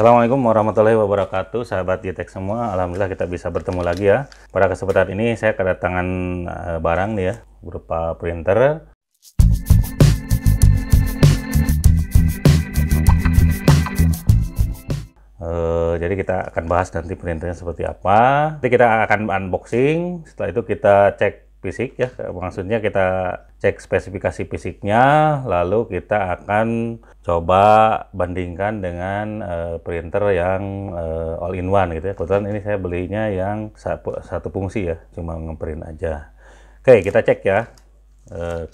Assalamualaikum warahmatullahi wabarakatuh sahabat Gtek semua Alhamdulillah kita bisa bertemu lagi ya pada kesempatan ini saya kedatangan eh, barang nih ya berupa printer Uh, jadi kita akan bahas nanti printernya seperti apa. Nanti kita akan unboxing. Setelah itu kita cek fisik ya maksudnya kita cek spesifikasi fisiknya lalu kita akan coba bandingkan dengan uh, printer yang uh, eh, all in one gitu ya kebetulan ini saya belinya yang satu, satu fungsi ya cuma ngeprint aja oke kita cek ya uh,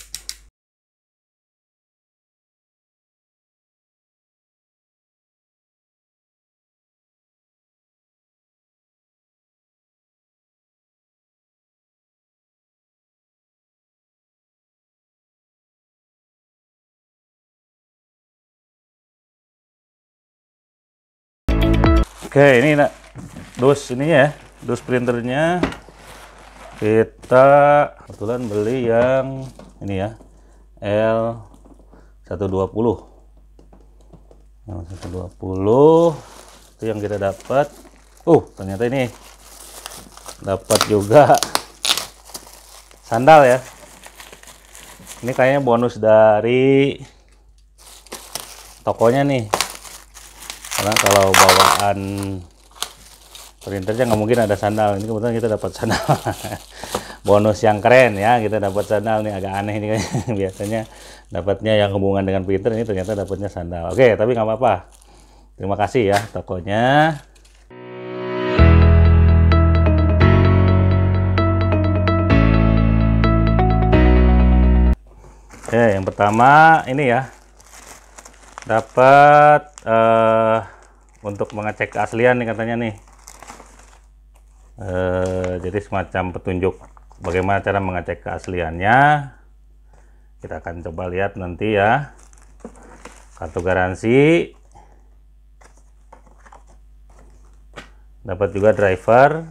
Oke, ini nak dus ini ya, dus printernya kita kebetulan beli yang ini ya L 120 yang 120 itu yang kita dapat uh ternyata ini dapat juga sandal ya ini kayaknya bonus dari tokonya nih karena kalau bawaan printernya nggak mungkin ada sandal ini kebetulan kita dapat sandal bonus yang keren ya kita dapat sandal nih agak aneh ini kan. biasanya dapatnya yang hubungan dengan printer ini ternyata dapatnya sandal oke tapi nggak apa-apa terima kasih ya tokonya Oke, ya, yang pertama ini ya dapat uh, untuk mengecek keaslian nih katanya nih uh, jadi semacam petunjuk bagaimana cara mengecek keasliannya kita akan coba lihat nanti ya kartu garansi dapat juga driver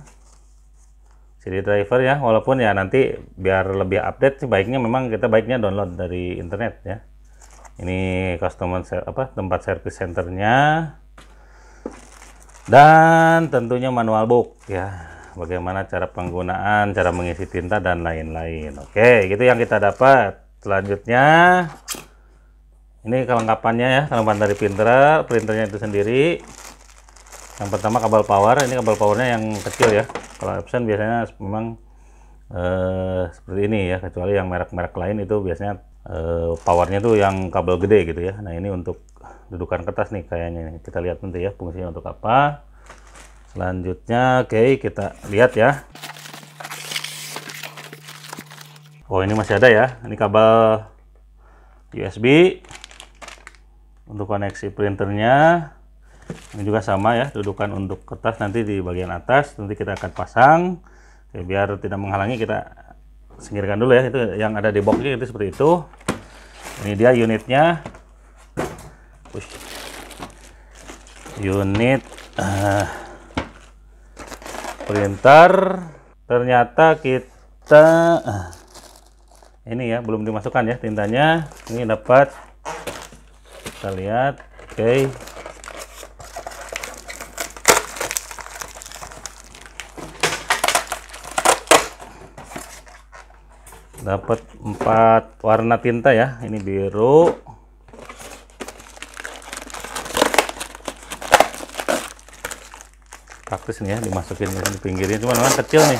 Jadi driver ya walaupun ya nanti biar lebih update sih baiknya memang kita baiknya download dari internet ya ini customer apa tempat service centernya dan tentunya manual book ya bagaimana cara penggunaan cara mengisi tinta dan lain-lain oke gitu yang kita dapat selanjutnya ini kelengkapannya ya kelengkapan dari printer printernya itu sendiri yang pertama kabel power ini kabel powernya yang kecil ya kalau Epson biasanya memang eh, seperti ini ya kecuali yang merek-merek lain itu biasanya uh, powernya tuh yang kabel gede gitu ya nah ini untuk dudukan kertas nih kayaknya kita lihat nanti ya fungsinya untuk apa selanjutnya oke okay, kita lihat ya oh ini masih ada ya ini kabel USB untuk koneksi printernya ini juga sama ya dudukan untuk kertas nanti di bagian atas nanti kita akan pasang biar tidak menghalangi kita singkirkan dulu ya itu yang ada di boxnya itu seperti itu ini dia unitnya Uish. unit uh, printer ternyata kita uh, ini ya belum dimasukkan ya tintanya ini dapat kita lihat oke okay. dapat empat warna tinta ya ini biru praktis nih ya dimasukin di pinggirnya cuman memang kecil nih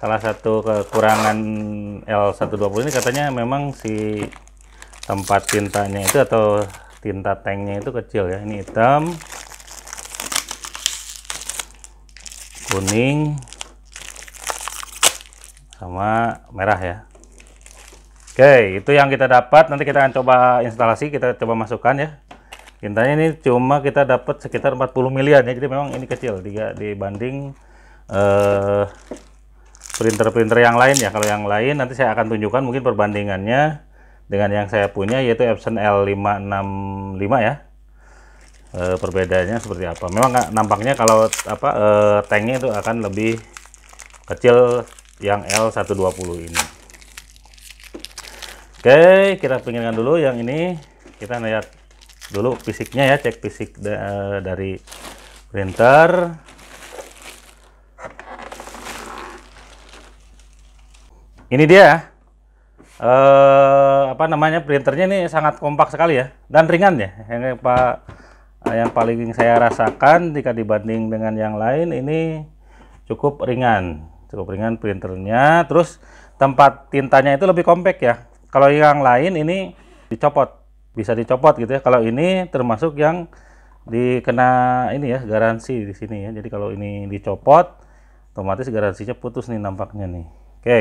salah satu kekurangan L120 ini katanya memang si tempat tintanya itu atau tinta tanknya itu kecil ya ini hitam kuning sama merah ya Oke, itu yang kita dapat. Nanti kita akan coba instalasi, kita coba masukkan ya. Intinya ini cuma kita dapat sekitar 40 miliar ya. Jadi memang ini kecil dibanding eh, printer-printer yang lain ya. Kalau yang lain nanti saya akan tunjukkan mungkin perbandingannya dengan yang saya punya yaitu Epson L565 ya. Uh, perbedaannya seperti apa. Memang nampaknya kalau apa uh, tanknya itu akan lebih kecil yang L120 ini. Oke, kita pinginkan dulu yang ini. Kita lihat dulu fisiknya ya, cek fisik da eh, dari printer. Ini dia. Eh apa namanya? Printernya ini sangat kompak sekali ya dan ringan ya. Yang Pak yang paling saya rasakan jika dibanding dengan yang lain ini cukup ringan cukup ringan printernya terus tempat tintanya itu lebih kompak ya kalau yang lain ini dicopot, bisa dicopot gitu ya. Kalau ini termasuk yang dikena ini ya garansi di sini ya. Jadi kalau ini dicopot, otomatis garansinya putus nih nampaknya nih. Oke.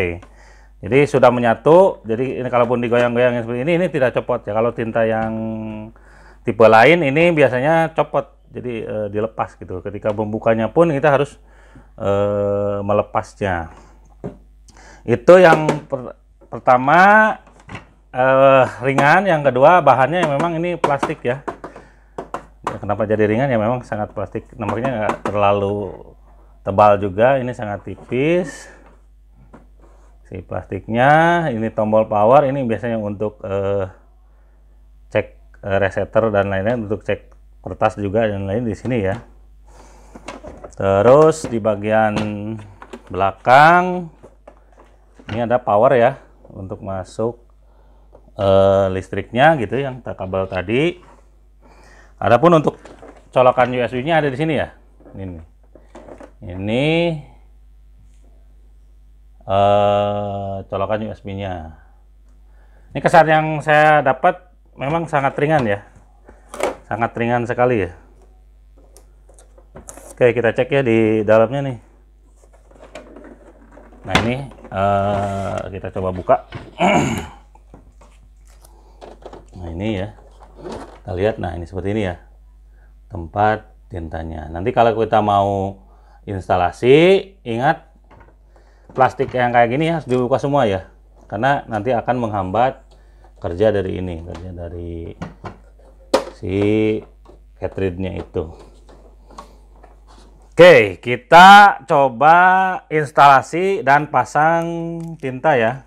Jadi sudah menyatu. Jadi ini kalaupun digoyang-goyang seperti ini ini tidak copot ya. Kalau tinta yang tipe lain ini biasanya copot. Jadi e, dilepas gitu. Ketika membukanya pun kita harus e, melepasnya. Itu yang per pertama uh, ringan, yang kedua bahannya yang memang ini plastik ya. ya. Kenapa jadi ringan ya memang sangat plastik. nomornya nggak terlalu tebal juga, ini sangat tipis. Si plastiknya, ini tombol power, ini biasanya untuk uh, cek uh, resetter dan lainnya, untuk cek kertas juga dan lain di sini ya. Terus di bagian belakang ini ada power ya untuk masuk uh, listriknya gitu yang terkabel tadi. Adapun untuk colokan USB-nya ada di sini ya. Ini. Ini uh, colokan USB-nya. Ini kesan yang saya dapat memang sangat ringan ya. Sangat ringan sekali ya. Oke, kita cek ya di dalamnya nih. Nah, ini uh, kita coba buka. ini ya kita lihat nah ini seperti ini ya tempat tintanya nanti kalau kita mau instalasi ingat plastik yang kayak gini harus dibuka semua ya karena nanti akan menghambat kerja dari ini kerja dari si cartridge-nya itu oke kita coba instalasi dan pasang tinta ya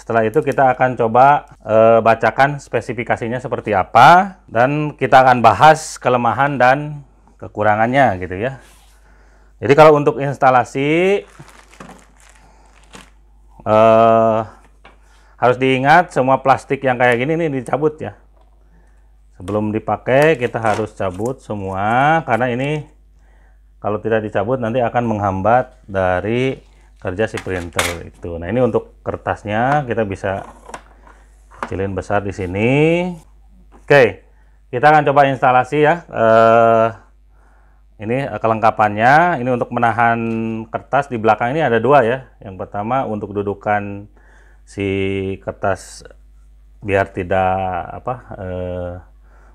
setelah itu kita akan coba e, bacakan spesifikasinya seperti apa dan kita akan bahas kelemahan dan kekurangannya gitu ya. Jadi kalau untuk instalasi e, harus diingat semua plastik yang kayak gini ini dicabut ya. Sebelum dipakai kita harus cabut semua karena ini kalau tidak dicabut nanti akan menghambat dari kerja si printer itu. Nah, ini untuk kertasnya kita bisa kecilin besar di sini. Oke, kita akan coba instalasi ya. Eh, ini kelengkapannya. Ini untuk menahan kertas di belakang ini ada dua ya. Yang pertama untuk dudukan si kertas biar tidak apa eh,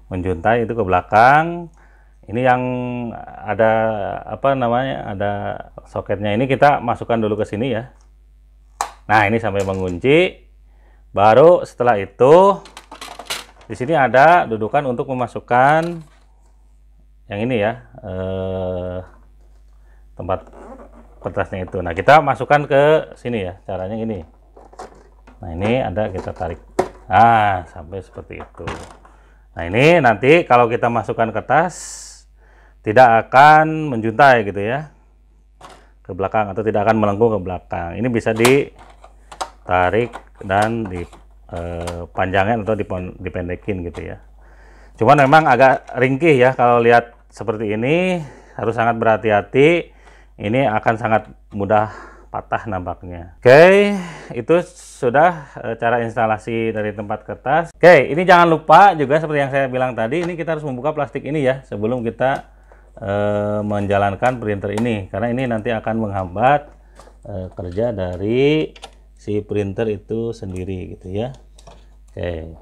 menjuntai itu ke belakang ini yang ada apa namanya ada soketnya ini kita masukkan dulu ke sini ya nah ini sampai mengunci baru setelah itu di sini ada dudukan untuk memasukkan yang ini ya eh, tempat kertasnya itu nah kita masukkan ke sini ya caranya ini nah ini ada kita tarik ah sampai seperti itu nah ini nanti kalau kita masukkan kertas tidak akan menjuntai gitu ya ke belakang atau tidak akan melengkung ke belakang ini bisa ditarik dan dipanjangin eh, atau dipendekin gitu ya cuman memang agak ringkih ya kalau lihat seperti ini harus sangat berhati-hati ini akan sangat mudah patah nampaknya oke okay, itu sudah eh, cara instalasi dari tempat kertas oke okay, ini jangan lupa juga seperti yang saya bilang tadi ini kita harus membuka plastik ini ya sebelum kita Eh, menjalankan printer ini karena ini nanti akan menghambat e, kerja dari si printer itu sendiri gitu ya oke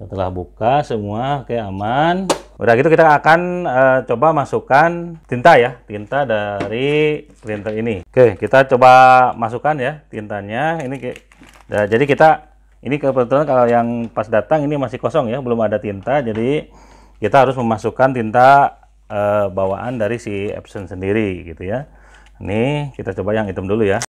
setelah buka semua oke aman udah gitu kita akan e, coba masukkan tinta ya tinta dari printer ini oke kita coba masukkan ya tintanya ini ke, ya, jadi kita ini kebetulan kalau yang pas datang ini masih kosong ya belum ada tinta jadi kita harus memasukkan tinta uh, bawaan dari si Epson sendiri gitu ya ini kita coba yang hitam dulu ya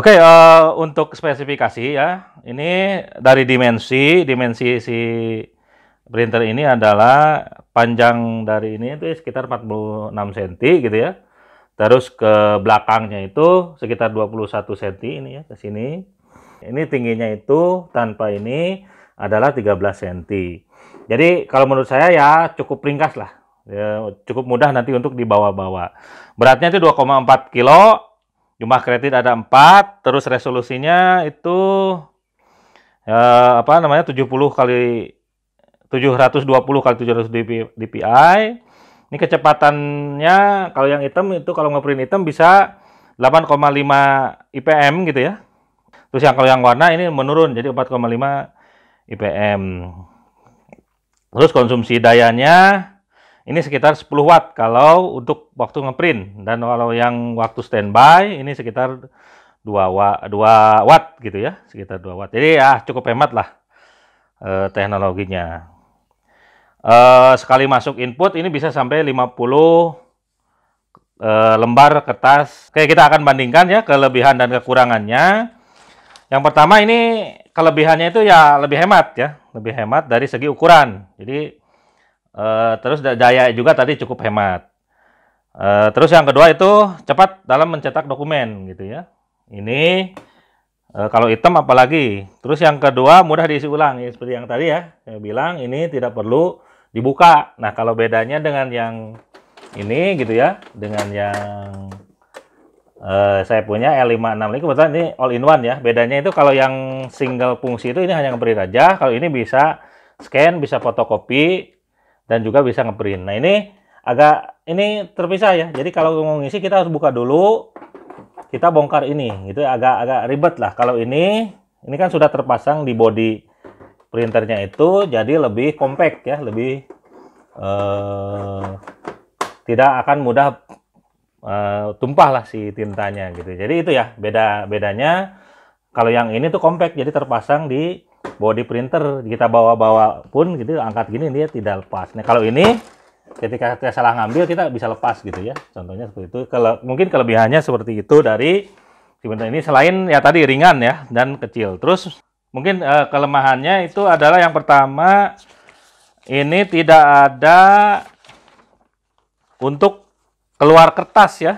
Oke, okay, uh, eh, untuk spesifikasi ya, ini dari dimensi, dimensi si printer ini adalah panjang dari ini itu sekitar 46 cm gitu ya. Terus ke belakangnya itu sekitar 21 cm ini ya, ke sini. Ini tingginya itu tanpa ini adalah 13 cm. Jadi kalau menurut saya ya cukup ringkas lah. Ya, cukup mudah nanti untuk dibawa-bawa. Beratnya itu 2,4 kilo, jumlah kredit ada empat, terus resolusinya itu ya, apa namanya 70 kali 720 kali 700 dpi. Ini kecepatannya kalau yang item itu kalau ngeprint item bisa 8,5 IPM gitu ya. Terus yang kalau yang warna ini menurun jadi 4,5 IPM. Terus konsumsi dayanya ini sekitar 10 watt kalau untuk waktu ngeprint dan kalau yang waktu standby ini sekitar 2 watt, 2 watt gitu ya sekitar 2 watt jadi ya cukup hemat lah eh, teknologinya eh, sekali masuk input ini bisa sampai 50 eh, lembar kertas oke kita akan bandingkan ya kelebihan dan kekurangannya yang pertama ini kelebihannya itu ya lebih hemat ya lebih hemat dari segi ukuran jadi Eh, terus daya juga tadi cukup hemat. Uh, terus yang kedua itu cepat dalam mencetak dokumen gitu ya. Ini uh, kalau hitam apalagi. Terus yang kedua mudah diisi ulang ya seperti yang tadi ya. Saya bilang ini tidak perlu dibuka. Nah, kalau bedanya dengan yang ini gitu ya dengan yang uh, saya punya L565 ini kebetulan ini all in one ya. Bedanya itu kalau yang single fungsi itu ini hanya ngeprint aja, kalau ini bisa scan, bisa fotokopi, dan juga bisa ngeprint. Nah ini agak ini terpisah ya. Jadi kalau mau ngisi kita harus buka dulu, kita bongkar ini. Itu agak-agak ribet lah. Kalau ini ini kan sudah terpasang di body printernya itu, jadi lebih compact ya, lebih eh, tidak akan mudah eh, tumpah lah si tintanya gitu. Jadi itu ya beda bedanya. Kalau yang ini tuh compact, jadi terpasang di body printer kita bawa-bawa pun gitu angkat gini dia tidak lepas. Nah kalau ini ketika kita salah ngambil kita bisa lepas gitu ya. Contohnya seperti itu. Kalau mungkin kelebihannya seperti itu dari printer ini selain ya tadi ringan ya dan kecil. Terus mungkin eh, kelemahannya itu adalah yang pertama ini tidak ada untuk keluar kertas ya.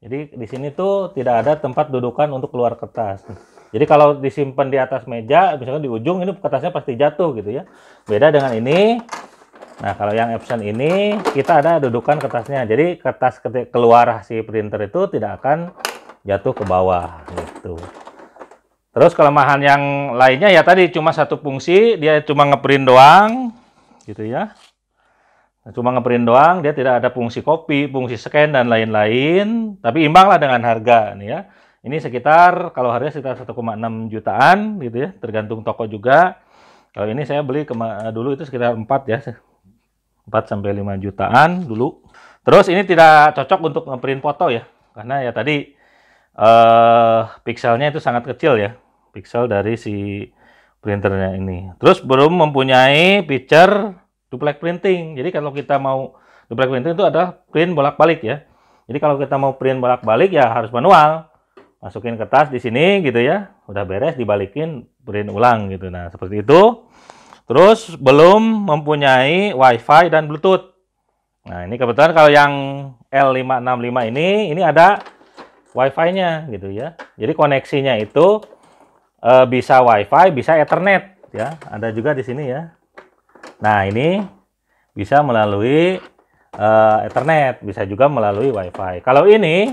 Jadi di sini tuh tidak ada tempat dudukan untuk keluar kertas. Jadi kalau disimpan di atas meja, misalkan di ujung ini kertasnya pasti jatuh gitu ya. Beda dengan ini. Nah, kalau yang Epson ini kita ada dudukan kertasnya. Jadi kertas keluar si printer itu tidak akan jatuh ke bawah gitu. Terus kelemahan yang lainnya ya tadi cuma satu fungsi, dia cuma ngeprint doang gitu ya. Nah, cuma ngeprint doang, dia tidak ada fungsi copy, fungsi scan dan lain-lain, tapi imbanglah dengan harga nih ya. Ini sekitar kalau harganya sekitar 1,6 jutaan gitu ya, tergantung toko juga. Kalau ini saya beli eh, dulu itu sekitar 4 ya. 4 sampai 5 jutaan dulu. Terus ini tidak cocok untuk ngeprint foto ya. Karena ya tadi eh pixelnya itu sangat kecil ya. Pixel dari si printernya ini. Terus belum mempunyai feature duplex printing. Jadi kalau kita mau duplex printing itu adalah print bolak-balik ya. Jadi kalau kita mau print bolak-balik ya harus manual masukin kertas di sini gitu ya udah beres dibalikin print ulang gitu nah seperti itu terus belum mempunyai wifi dan bluetooth nah ini kebetulan kalau yang L565 ini ini ada wifi nya gitu ya jadi koneksinya itu e, bisa wifi bisa ethernet ya ada juga di sini ya nah ini bisa melalui e, Ethernet, bisa juga melalui WiFi. Kalau ini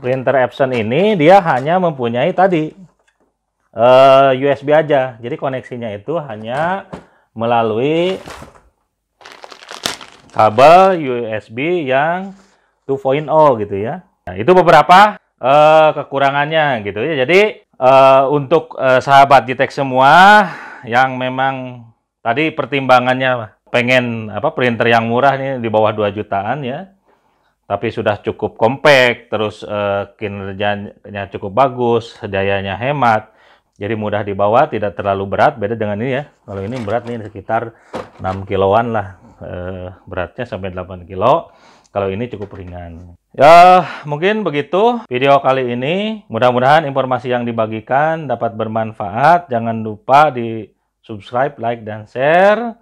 printer Epson ini dia hanya mempunyai tadi uh, eh, USB aja. Jadi koneksinya itu hanya melalui kabel USB yang 2.0 gitu ya. Nah, itu beberapa uh, kekurangannya gitu ya. Jadi uh, untuk uh, sahabat Jitek semua yang memang tadi pertimbangannya pengen apa printer yang murah nih di bawah 2 jutaan ya tapi sudah cukup kompak, terus uh, kinerjanya cukup bagus, dayanya hemat, jadi mudah dibawa, tidak terlalu berat. Beda dengan ini ya, kalau ini berat nih sekitar 6 kiloan lah, uh, beratnya sampai 8 kilo. Kalau ini cukup ringan. Ya, mungkin begitu video kali ini. Mudah-mudahan informasi yang dibagikan dapat bermanfaat. Jangan lupa di subscribe, like, dan share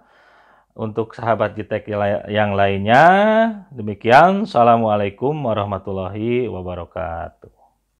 untuk sahabat Jitek yang lainnya. Demikian, Assalamualaikum warahmatullahi wabarakatuh.